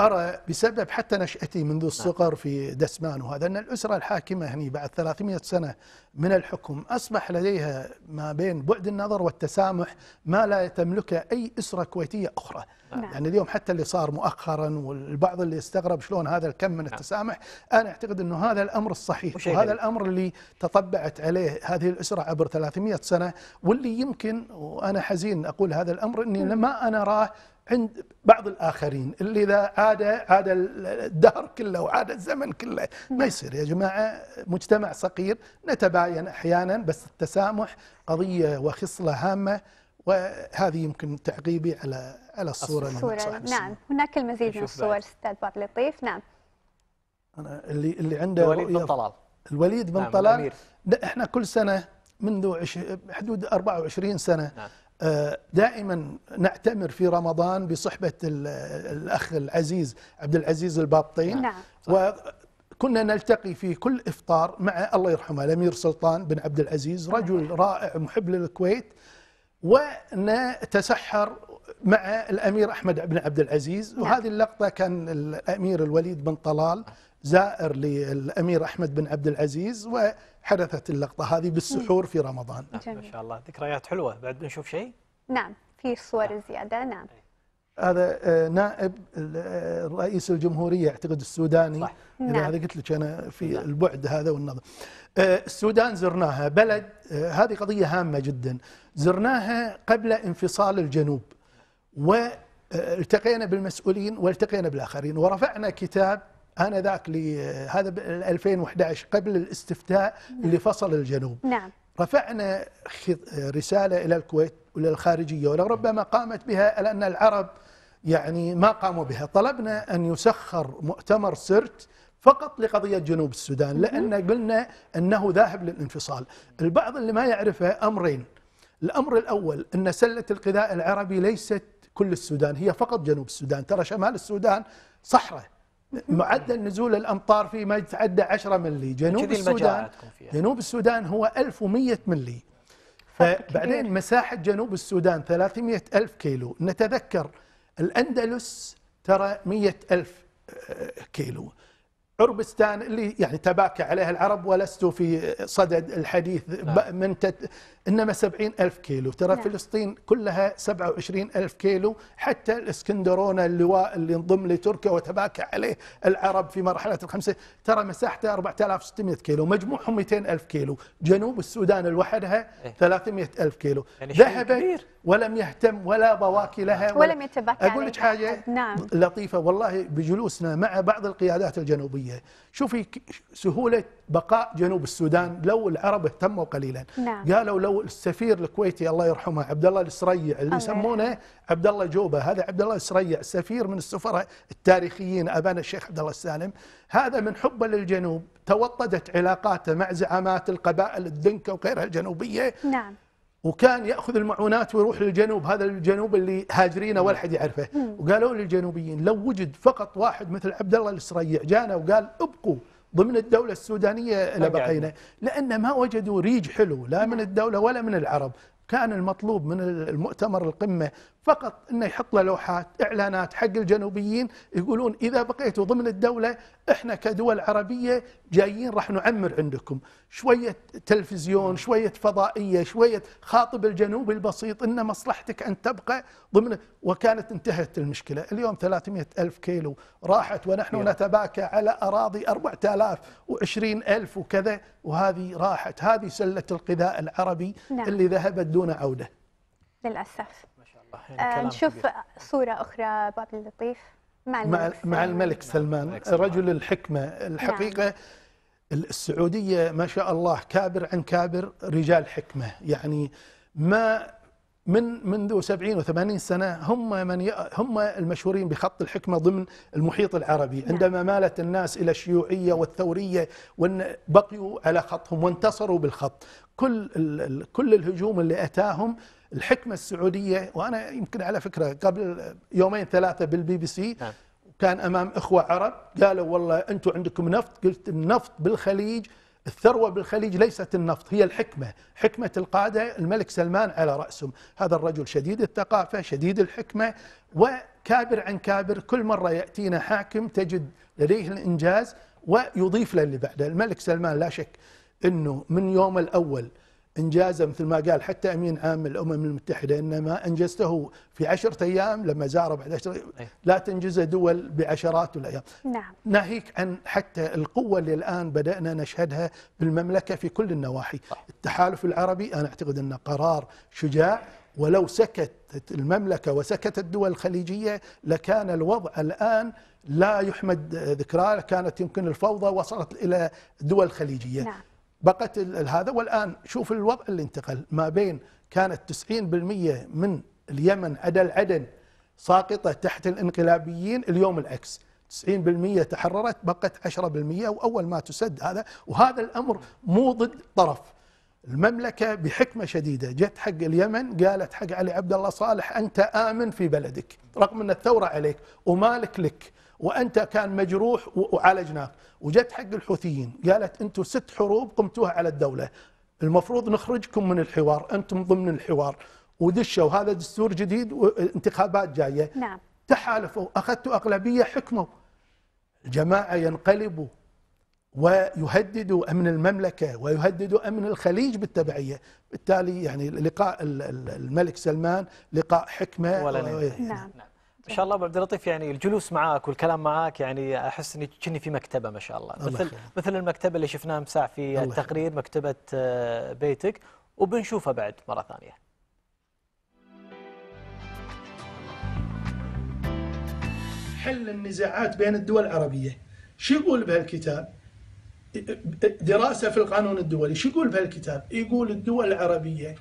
أرى بسبب حتى نشأتي منذ نعم. الصغر في دسمان وهذا أن الأسرة الحاكمة هني بعد 300 سنة من الحكم أصبح لديها ما بين بعد النظر والتسامح ما لا تملكه أي أسرة كويتية أخرى نعم. يعني اليوم حتى اللي صار مؤخرا والبعض اللي استغرب شلون هذا الكم من نعم. التسامح أنا أعتقد أنه هذا الأمر الصحيح وهذا الأمر اللي تطبعت عليه هذه الأسرة عبر 300 سنة واللي يمكن وأنا حزين أقول هذا الأمر أني ما أنا راه عند بعض الآخرين اللي إذا عاد عاد الدهر كله وعاد الزمن كله ما يصير يا جماعة مجتمع صغير نتباين أحيانا بس التسامح قضية وخصلة هامة وهذه يمكن تعقيبي على على الصورة, الصورة اللي نعم هناك المزيد من الصور استاذ باب لطيف نعم أنا اللي اللي عنده الوليد بن طلال الوليد بن نعم طلال احنا كل سنة منذ حدود 24 سنة نعم. دائما نعتمر في رمضان بصحبة الأخ العزيز عبد العزيز البابطين نعم. وكنا نلتقي في كل إفطار مع الله يرحمه الأمير سلطان بن عبد العزيز رجل نعم. رائع محب للكويت ونتسحر مع الأمير أحمد بن عبد العزيز نعم. وهذه اللقطة كان الأمير الوليد بن طلال زائر للأمير أحمد بن عبد العزيز و حدثت اللقطة هذه بالسحور في رمضان نعم، جميل. ما شاء الله ذكريات حلوة بعد نشوف شيء نعم في صور نعم. زيادة نعم هذا آه، نائب آه، رئيس الجمهورية اعتقد السوداني صح. إذا نعم. هذا قلت لك أنا في نعم. البعد هذا والنظر آه، السودان زرناها بلد هذه قضية هامة جدا زرناها قبل انفصال الجنوب والتقينا بالمسؤولين والتقينا بالآخرين ورفعنا كتاب آنذاك هذا 2011 قبل الاستفتاء نعم. فصل الجنوب نعم. رفعنا رسالة إلى الكويت وللخارجيه ولربما قامت بها لأن العرب يعني ما قاموا بها طلبنا أن يسخر مؤتمر سرت فقط لقضية جنوب السودان لأن قلنا أنه ذاهب للانفصال البعض اللي ما يعرفه أمرين الأمر الأول أن سلة الغذاء العربي ليست كل السودان هي فقط جنوب السودان ترى شمال السودان صحراء معدل نزول الأمطار فيه ما يتعدى 10 ملي جنوب السودان جنوب السودان هو 1100 ملي فبعدين مساحة جنوب السودان 300 ألف كيلو نتذكر الأندلس ترى 100 ألف آه، كيلو عربستان اللي يعني تباكى عليها العرب ولست في صدد الحديث نعم. من تت... إنما سبعين ألف كيلو ترى نعم. فلسطين كلها سبعة وعشرين ألف كيلو حتى الإسكندرونة اللواء اللي انضم لتركيا وتباكى عليه العرب في مرحلة الخمسة ترى مساحته 4600 كيلو مجموعهم 200 ألف كيلو جنوب السودان لوحدها إيه؟ 300 ألف كيلو يعني ذهبت ولم يهتم ولا بواكي نعم. لها ولم يتباكى أقول لك حاجة نعم. لطيفة والله بجلوسنا مع بعض القيادات الجنوبية الدولية شوفي سهولة بقاء جنوب السودان لو العرب اهتموا قليلا نعم. قالوا لو السفير الكويتي الله يرحمه عبد الله السريع اللي يسمونه عبد الله جوبة هذا عبد الله السريع سفير من السفراء التاريخيين أبانا الشيخ عبد الله السالم هذا من حبه للجنوب توطدت علاقاته مع زعامات القبائل الدنكة وغيرها الجنوبية نعم وكان ياخذ المعونات ويروح للجنوب هذا الجنوب اللي هاجرينه ولا حد يعرفه وقالوا للجنوبيين لو وجد فقط واحد مثل عبد الله السريع جانا وقال ابقوا ضمن الدولة السودانية لبقينا لأن ما وجدوا ريج حلو لا من الدولة ولا من العرب كان المطلوب من المؤتمر القمة فقط انه يحط له لوحات اعلانات حق الجنوبيين يقولون اذا بقيتوا ضمن الدوله احنا كدول عربيه جايين راح نعمر عندكم شويه تلفزيون نعم. شويه فضائيه شويه خاطب الجنوب البسيط ان مصلحتك ان تبقى ضمن وكانت انتهت المشكله اليوم 300 الف كيلو راحت ونحن نتباكى على اراضي 4000 و20 الف وكذا وهذه راحت هذه سله الغذاء العربي نعم. اللي ذهبت دون عوده للاسف آه، نشوف صورة أخرى باب اللطيف مع الملك مع الملك سلمان, سلمان رجل الحكمة الحقيقة نعم. السعودية ما شاء الله كابر عن كابر رجال حكمة يعني ما من منذ 70 و80 سنة هم من هم المشهورين بخط الحكمة ضمن المحيط العربي نعم. عندما مالت الناس إلى الشيوعية والثورية بقيوا على خطهم وانتصروا بالخط كل كل الهجوم اللي أتاهم الحكمه السعوديه وانا يمكن على فكره قبل يومين ثلاثه بالبي بي سي نعم. كان امام اخوه عرب قالوا والله انتم عندكم نفط قلت النفط بالخليج الثروة بالخليج ليست النفط هي الحكمة حكمة القادة الملك سلمان على رأسهم هذا الرجل شديد الثقافة شديد الحكمة وكابر عن كابر كل مرة يأتينا حاكم تجد لديه الإنجاز ويضيف للي بعده الملك سلمان لا شك أنه من يوم الأول انجازه مثل ما قال حتى امين عام الامم المتحده ان ما انجزته في عشرة ايام لما زاره بعد عشرة لا تنجزه دول بعشرات الايام. نعم. ناهيك عن حتى القوه اللي الان بدانا نشهدها بالمملكه في كل النواحي، صح. التحالف العربي انا اعتقد انه قرار شجاع ولو سكتت المملكه وسكتت الدول الخليجيه لكان الوضع الان لا يحمد ذكراه كانت يمكن الفوضى وصلت الى دول خليجيه. نعم. بقت هذا والآن شوف الوضع اللي انتقل ما بين كانت 90% من اليمن عدا العدن ساقطة تحت الانقلابيين اليوم العكس 90% تحررت بقت 10% وأول ما تسد هذا وهذا الأمر مو ضد طرف المملكة بحكمة شديدة جت حق اليمن قالت حق علي عبد الله صالح أنت آمن في بلدك رغم أن الثورة عليك ومالك لك وانت كان مجروح وعالجناك وجت حق الحوثيين قالت انتم ست حروب قمتوها على الدوله المفروض نخرجكم من الحوار انتم ضمن الحوار ودشوا هذا دستور جديد وانتخابات جايه نعم تحالفوا اخذتوا اغلبيه حكموا الجماعه ينقلبوا ويهددوا امن المملكه ويهددوا امن الخليج بالتبعيه، بالتالي يعني لقاء الملك سلمان لقاء حكمه ولا نعم, نعم. ما شاء الله ابو عبد اللطيف يعني الجلوس معاك والكلام معاك يعني احس اني كني في مكتبه ما شاء الله, الله مثل خير. مثل المكتبه اللي شفناها مساع في التقرير خير. مكتبه آه، بيتك وبنشوفها بعد مره ثانيه حل النزاعات بين الدول العربيه شو يقول بهالكتاب دراسه في القانون الدولي شو يقول بهالكتاب يقول الدول العربيه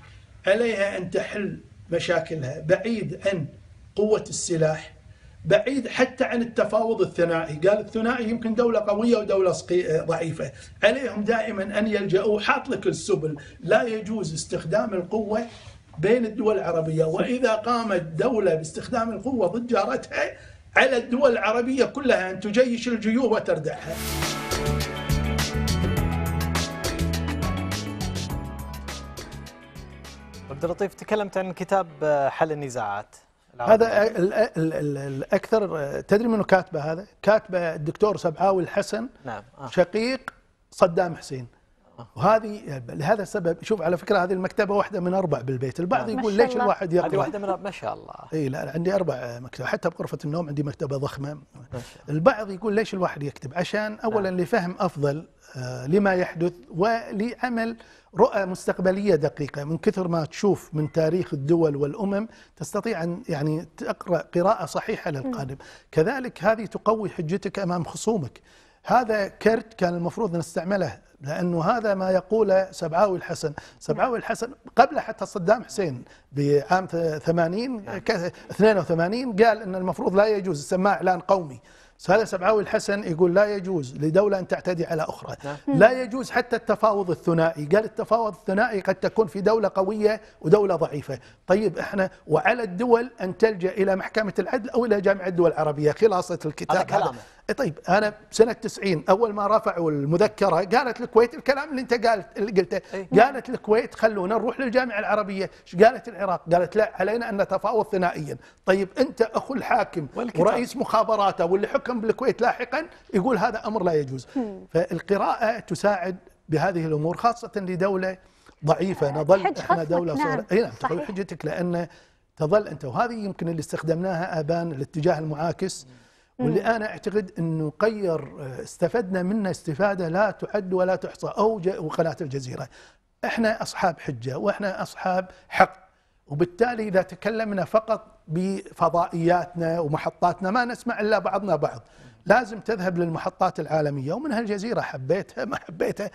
عليها ان تحل مشاكلها بعيد عن قوة السلاح بعيد حتى عن التفاوض الثنائي قال الثنائي يمكن دولة قوية ودولة آه، ضعيفة عليهم دائما أن يلجأوا حاط لك السبل لا يجوز استخدام القوة بين الدول العربية وإذا قامت دولة باستخدام القوة ضد جارتها على الدول العربية كلها أن تجيش الجيوب وتردعها عبد اللطيف تكلمت عن كتاب آه، حل النزاعات هذا الاكثر تدري منو كاتبه هذا؟ كاتبه الدكتور سبعاوي الحسن نعم آه. شقيق صدام حسين وهذه لهذا السبب شوف على فكره هذه المكتبه واحده من اربع بالبيت البعض يقول ليش الله. الواحد يقرا هذه واحده من ما شاء الله اي لا عندي اربع مكتبه حتى بغرفه النوم عندي مكتبه ضخمه البعض يقول ليش الواحد يكتب عشان اولا نعم. لفهم افضل آه، لما يحدث ولعمل رؤى مستقبليه دقيقه من كثر ما تشوف من تاريخ الدول والامم تستطيع ان يعني تقرا قراءه صحيحه للقادم، كذلك هذه تقوي حجتك امام خصومك. هذا كرت كان المفروض نستعمله لانه هذا ما يقوله سبعاوي الحسن، سبعاوي الحسن قبل حتى صدام حسين بعام 80 82 نعم. قال ان المفروض لا يجوز سماه اعلان قومي. سهل سبعاوي الحسن يقول لا يجوز لدولة أن تعتدي على أخرى نعم. لا يجوز حتى التفاوض الثنائي قال التفاوض الثنائي قد تكون في دولة قوية ودولة ضعيفة طيب إحنا وعلى الدول أن تلجأ إلى محكمة العدل أو إلى جامعة الدول العربية خلاصة الكتاب هذا كلامه طيب انا سنه 90 اول ما رفعوا المذكره قالت الكويت الكلام اللي انت قالت اللي قلته إيه. قالت الكويت خلونا نروح للجامعه العربيه ايش قالت العراق قالت لا علينا ان نتفاوض ثنائيا طيب انت اخو الحاكم والكتاب. ورئيس مخابراته واللي حكم بالكويت لاحقا يقول هذا امر لا يجوز فالقراءه تساعد بهذه الامور خاصه لدوله ضعيفه آه، نظل احنا دوله صغيره اي نعم. تقول حجتك لان تظل انت وهذه يمكن اللي استخدمناها ابان الاتجاه المعاكس م. واللي أنا أعتقد أنه قير آه، استفدنا منه استفادة لا تعد ولا تحصى أو وقناة الجزيرة إحنا أصحاب حجة وإحنا أصحاب حق وبالتالي إذا تكلمنا فقط بفضائياتنا ومحطاتنا ما نسمع إلا بعضنا بعض لازم تذهب للمحطات العالمية ومنها الجزيرة حبيتها ما حبيتها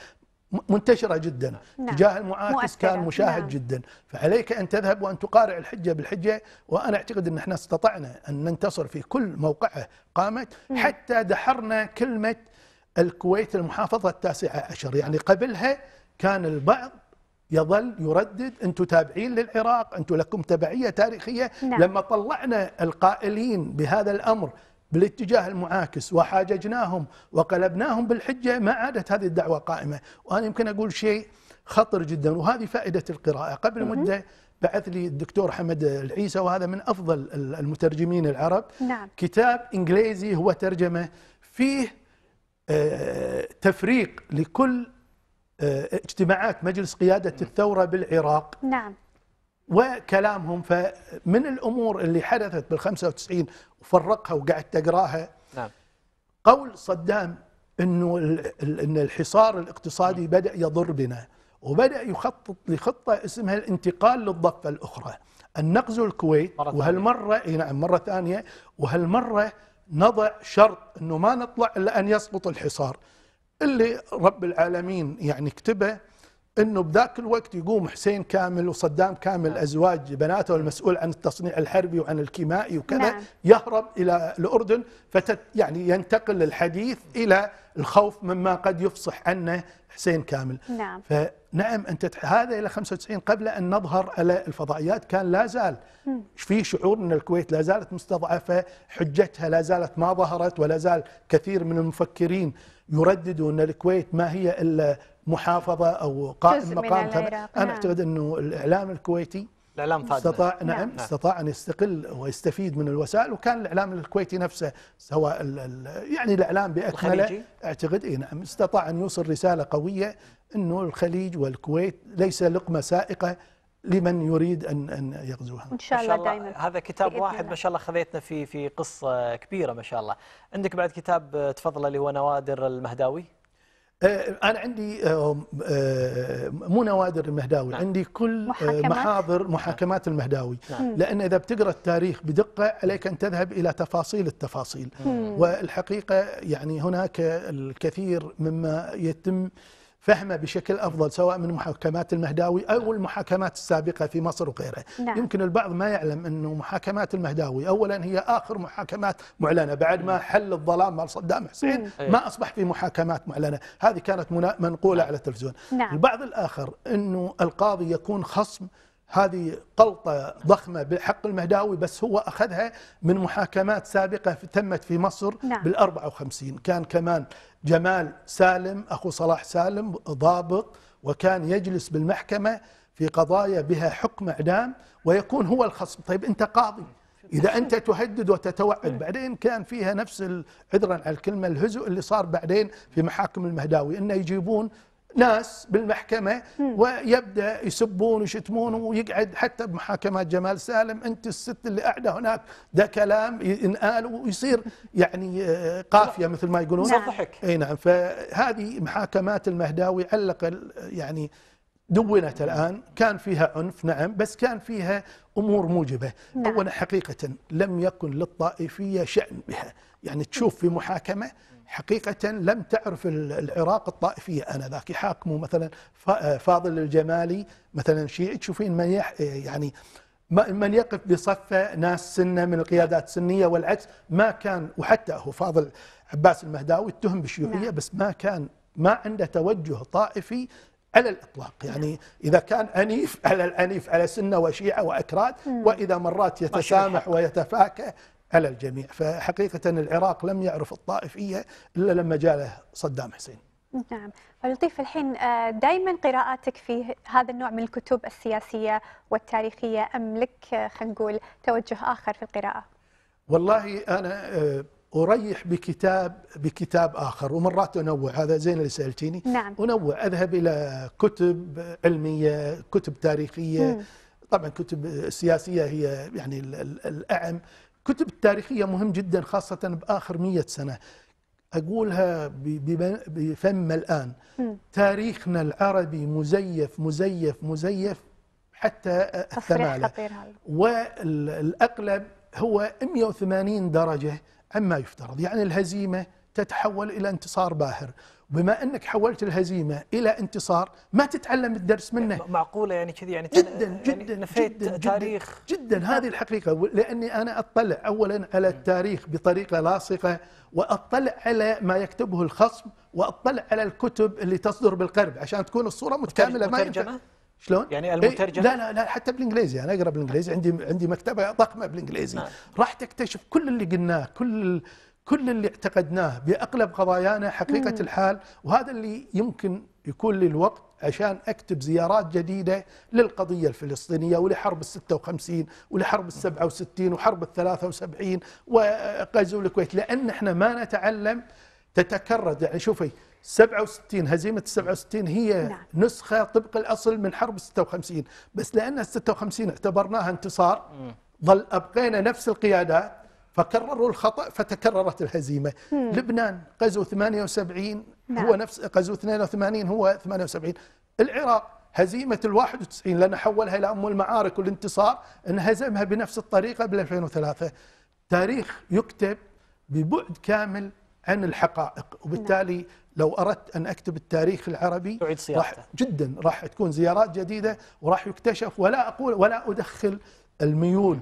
منتشرة جدا نعم. تجاه المعاكس كان مشاهد نعم. جدا فعليك أن تذهب وأن تقارع الحجة بالحجة وأنا أعتقد أن احنا استطعنا أن ننتصر في كل موقعه قامت نعم. حتى دحرنا كلمة الكويت المحافظة التاسعة عشر يعني قبلها كان البعض يظل يردد انتم تابعين للعراق انتم لكم تبعيه تاريخيه نعم. لما طلعنا القائلين بهذا الامر بالاتجاه المعاكس وحاججناهم وقلبناهم بالحجة ما عادت هذه الدعوة قائمة وأنا يمكن أقول شيء خطر جدا وهذه فائدة القراءة قبل مدة بعث لي الدكتور حمد العيسى وهذا من أفضل المترجمين العرب نعم. كتاب إنجليزي هو ترجمة فيه آه، تفريق لكل آه، اجتماعات مجلس قيادة الثورة بالعراق نعم وكلامهم فمن الأمور اللي حدثت بال95 وفرقها وقعدت تقراها نعم. قول صدام انه ان الحصار الاقتصادي نعم. بدا يضر بنا وبدا يخطط لخطه اسمها الانتقال للضفه الاخرى ان نغزو الكويت مرة وهالمره اي نعم مره ثانيه وهالمره نضع شرط انه ما نطلع الا ان يسقط الحصار اللي رب العالمين يعني كتبه انه بذاك الوقت يقوم حسين كامل وصدام كامل نعم. ازواج بناته المسؤول عن التصنيع الحربي وعن الكيمائي وكذا نعم. يهرب الى الاردن فت يعني ينتقل الحديث الى الخوف مما قد يفصح عنه حسين كامل نعم فنعم انت هذا الى 95 قبل ان نظهر على الفضائيات كان لا زال في شعور ان الكويت لا زالت مستضعفه حجتها لا زالت ما ظهرت ولا زال كثير من المفكرين يرددوا أن الكويت ما هي إلا محافظة أو قائم مقام انا أنا نعم. أعتقد أنه الإعلام الكويتي الاعلام فادنا استطاع نعم. نعم, نعم استطاع ان يستقل ويستفيد من الوسائل وكان الاعلام الكويتي نفسه سواء الـ الـ يعني الاعلام باكمله اعتقد اي نعم استطاع ان يوصل رساله قويه انه الخليج والكويت ليس لقمه سائقه لمن يريد أن أن يغزوها إن شاء الله, الله دائما هذا كتاب واحد ما شاء الله خذيتنا في في قصة كبيرة ما شاء الله عندك بعد كتاب تفضل اللي هو نوادر المهداوي أه، أنا عندي أه، أه، مو نوادر المهداوي نعم. عندي كل محاكمات. محاضر نعم. محاكمات المهداوي نعم. لأن إذا بتقرأ التاريخ بدقة عليك أن تذهب إلى تفاصيل التفاصيل مم. والحقيقة يعني هناك الكثير مما يتم فهمه بشكل افضل سواء من محاكمات المهداوي او المحاكمات السابقه في مصر وغيرها نعم. يمكن البعض ما يعلم انه محاكمات المهداوي اولا هي اخر محاكمات معلنه بعد ما نعم. حل الظلام مال صدام حسين نعم. ما إيه. اصبح في محاكمات معلنه هذه كانت منقوله نعم. على التلفزيون نعم. البعض الاخر انه القاضي يكون خصم هذه قلطة ضخمة بحق المهداوي بس هو أخذها من محاكمات سابقة تمت في مصر نعم. بال 54 كان كمان جمال سالم أخو صلاح سالم ضابط وكان يجلس بالمحكمة في قضايا بها حكم إعدام ويكون هو الخصم طيب أنت قاضي إذا أنت تهدد وتتوعد نعم. بعدين كان فيها نفس عذرا على الكلمة الهزء اللي صار بعدين في محاكم المهداوي أنه يجيبون ناس بالمحكمة ويبدأ يسبون ويشتمون ويقعد حتى بمحاكمات جمال سالم أنت الست اللي قاعدة هناك ده كلام ينقال ويصير يعني آه، قافية نعم. مثل ما يقولون ضحك نعم. أي نعم فهذه محاكمات المهداوي علق يعني دونت الآن كان فيها عنف نعم بس كان فيها أمور موجبة نعم. أولا حقيقة لم يكن للطائفية شأن بها يعني تشوف في محاكمة حقيقة لم تعرف العراق الطائفية آنذاك يحاكموا مثلا آه، فاضل الجمالي مثلا شيعي تشوفين من آه، يعني من يقف بصفه ناس سنه من القيادات السنيه والعكس ما كان وحتى هو فاضل عباس المهداوي اتهم بالشيوعيه نعم. بس ما كان ما عنده توجه طائفي على الاطلاق يعني اذا كان عنيف على الانيف على سنه وشيعه واكراد نعم. واذا مرات يتسامح ويتفاكه على الجميع فحقيقة العراق لم يعرف الطائفية إلا لما جاء له صدام حسين نعم لطيف الحين آه، دائما قراءاتك في هذا النوع من الكتب السياسية والتاريخية أم لك آه، خلينا نقول توجه آخر في القراءة والله أنا آه، أريح بكتاب بكتاب آخر ومرات أنوع هذا زين اللي سألتيني نعم. أنوع أذهب إلى كتب علمية كتب تاريخية م. طبعا كتب السياسية هي يعني الأعم كتب التاريخية مهم جدا خاصة بآخر مية سنة أقولها بفم الآن م. تاريخنا العربي مزيف مزيف مزيف حتى الثمالة والأقلب هو 180 درجة عما يفترض يعني الهزيمة تتحول إلى انتصار باهر بما انك حولت الهزيمه الى انتصار ما تتعلم الدرس منه معقوله يعني كذي يعني جدا يعني جدا يعني نفيت جدا تاريخ جدا, جداً هذه الحقيقه لاني انا اطلع اولا على التاريخ بطريقه لاصقه واطلع على ما يكتبه الخصم واطلع على الكتب اللي تصدر بالقرب عشان تكون الصوره متكامله ما ينفع شلون؟ يعني إيه، المترجمه؟ لا لا لا حتى بالانجليزي انا اقرا بالانجليزي عندي عندي مكتبه ضخمه بالانجليزي نعم. راح تكتشف كل اللي قلناه كل كل اللي اعتقدناه باغلب قضايانا حقيقه مم. الحال وهذا اللي يمكن يكون للوقت عشان اكتب زيارات جديده للقضيه الفلسطينيه ولحرب ال 56 ولحرب ال 67 وحرب ال 73 وغزو الكويت لان احنا ما نتعلم تتكرر يعني شوفي 67 هزيمه 67 هي لا. نعم. نسخه طبق الاصل من حرب 56 بس لان 56 اعتبرناها انتصار ظل ابقينا نفس القيادات فكرروا الخطأ فتكررت الهزيمة مم. لبنان غزو 78 نعم. هو نفس غزو 82 هو 78 العراق هزيمة ال 91 لأن حولها إلى أم المعارك والانتصار انهزمها بنفس الطريقة بال 2003 تاريخ يكتب ببعد كامل عن الحقائق وبالتالي نعم. لو أردت أن أكتب التاريخ العربي راح جدا راح تكون زيارات جديدة وراح يكتشف ولا أقول ولا أدخل الميول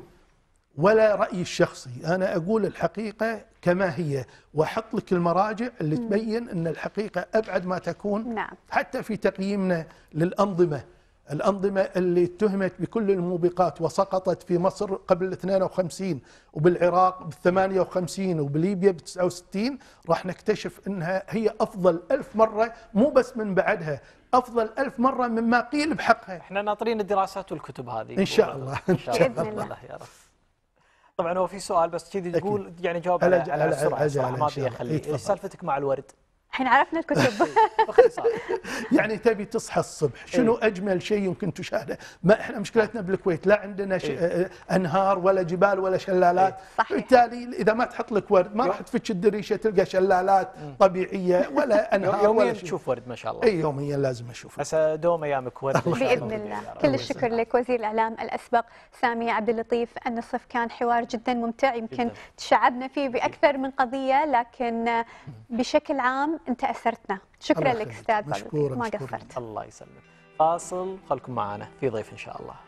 ولا رأيي الشخصي أنا أقول الحقيقة كما هي وأحط لك المراجع اللي تبين أن الحقيقة أبعد ما تكون نعم. حتى في تقييمنا للأنظمة الأنظمة اللي اتهمت بكل الموبقات وسقطت في مصر قبل 52 وبالعراق بال 58 وبليبيا ب 69 راح نكتشف أنها هي أفضل ألف مرة مو بس من بعدها أفضل ألف مرة مما قيل بحقها احنا ناطرين الدراسات والكتب هذه إن شاء الله, إن شاء الله. بإذن الله يا رب طبعا هو في سؤال بس كذي تقول يعني جاوب على على السرعه, ما ابي اخليه إيه. سالفتك مع الورد الحين عرفنا الكتب يعني تبي تصحى الصبح إيه. شنو إيه؟ اجمل شيء يمكن تشاهده ما احنا مشكلتنا بالكويت لا عندنا ش... إيه؟ آه، انهار ولا جبال ولا شلالات إيه؟ بالتالي اذا ما تحط لك ورد ما راح تفتش الدريشه تلقى شلالات مم. طبيعيه ولا انهار يوميا ولا تشوف ورد ما شاء الله اي يوميا لازم اشوف هسه دوم ايامك ورد باذن الله كل الشكر لك وزير الاعلام الاسبق سامي عبد اللطيف النصف كان حوار جدا ممتع يمكن تشعبنا فيه باكثر من قضيه لكن بشكل عام انت اثرتنا شكرا لك استاذ ما قصرت الله يسلمك فاصل خلكم معنا في ضيف ان شاء الله